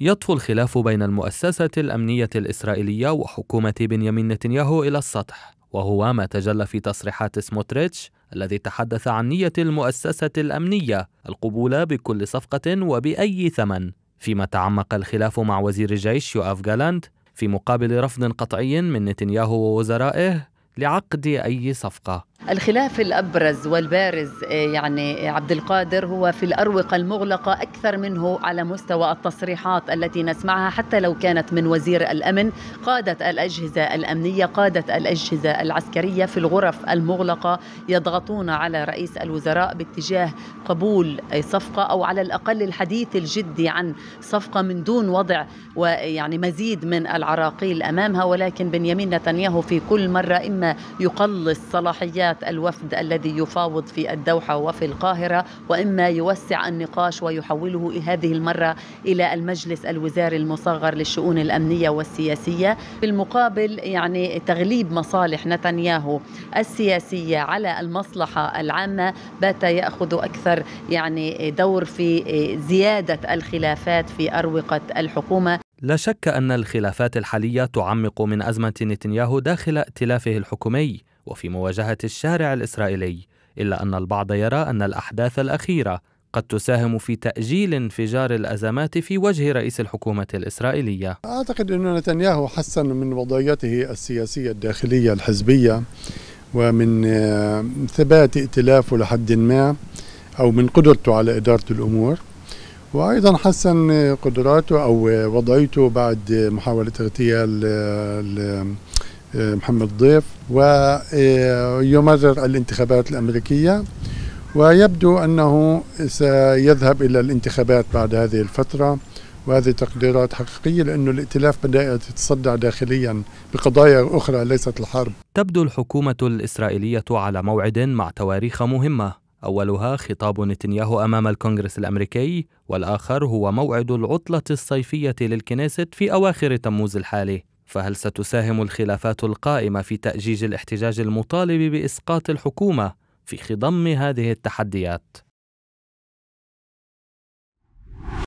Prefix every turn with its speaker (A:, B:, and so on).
A: يطفو الخلاف بين المؤسسة الأمنية الإسرائيلية وحكومة بنيامين نتنياهو إلى السطح وهو ما تجلى في تصريحات سموتريتش الذي تحدث عن نية المؤسسة الأمنية القبول بكل صفقة وبأي ثمن فيما تعمق الخلاف مع وزير الجيش يؤاف جالاند في مقابل رفض قطعي من نتنياهو ووزرائه لعقد أي صفقة
B: الخلاف الابرز والبارز آه، يعني عبد القادر هو في الاروقه المغلقه اكثر منه على مستوى التصريحات التي نسمعها حتى لو كانت من وزير الامن قاده الاجهزه الامنيه قاده الاجهزه العسكريه في الغرف المغلقه يضغطون على رئيس الوزراء باتجاه قبول صفقه او على الاقل الحديث الجدي عن صفقه من دون وضع ويعني مزيد من العراقيل امامها ولكن بنيامين نتنياهو في كل مره اما يقلص صلاحيات الوفد الذي يفاوض في الدوحة وفي القاهرة وإما يوسع النقاش ويحوله هذه المرة إلى المجلس الوزاري المصغر للشؤون الأمنية والسياسية بالمقابل يعني تغليب مصالح نتنياهو السياسية على المصلحة العامة بات يأخذ أكثر يعني دور في زيادة الخلافات في أروقة الحكومة
A: لا شك أن الخلافات الحالية تعمق من أزمة نتنياهو داخل ائتلافه الحكومي وفي مواجهة الشارع الإسرائيلي إلا أن البعض يرى أن الأحداث الأخيرة قد تساهم في تأجيل
C: انفجار الأزمات في وجه رئيس الحكومة الإسرائيلية أعتقد أن نتنياهو حسن من وضعيته السياسية الداخلية الحزبية ومن آه، ثبات ائتلافه لحد ما أو من قدرته على إدارة الأمور وأيضا حسن آه، قدراته أو آه، وضعيته بعد محاولة اغتيال آه، محمد ضيف ويمرر الانتخابات الأمريكية ويبدو أنه سيذهب إلى الانتخابات بعد هذه الفترة وهذه تقديرات حقيقية لأن الائتلاف بدأ يتصدع داخليا بقضايا أخرى ليست الحرب
A: تبدو الحكومة الإسرائيلية على موعد مع تواريخ مهمة أولها خطاب نتنياهو أمام الكونغرس الأمريكي والآخر هو موعد العطلة الصيفية للكنيست في أواخر تموز الحالي فهل ستساهم الخلافات القائمه في تاجيج الاحتجاج المطالب باسقاط الحكومه في خضم هذه التحديات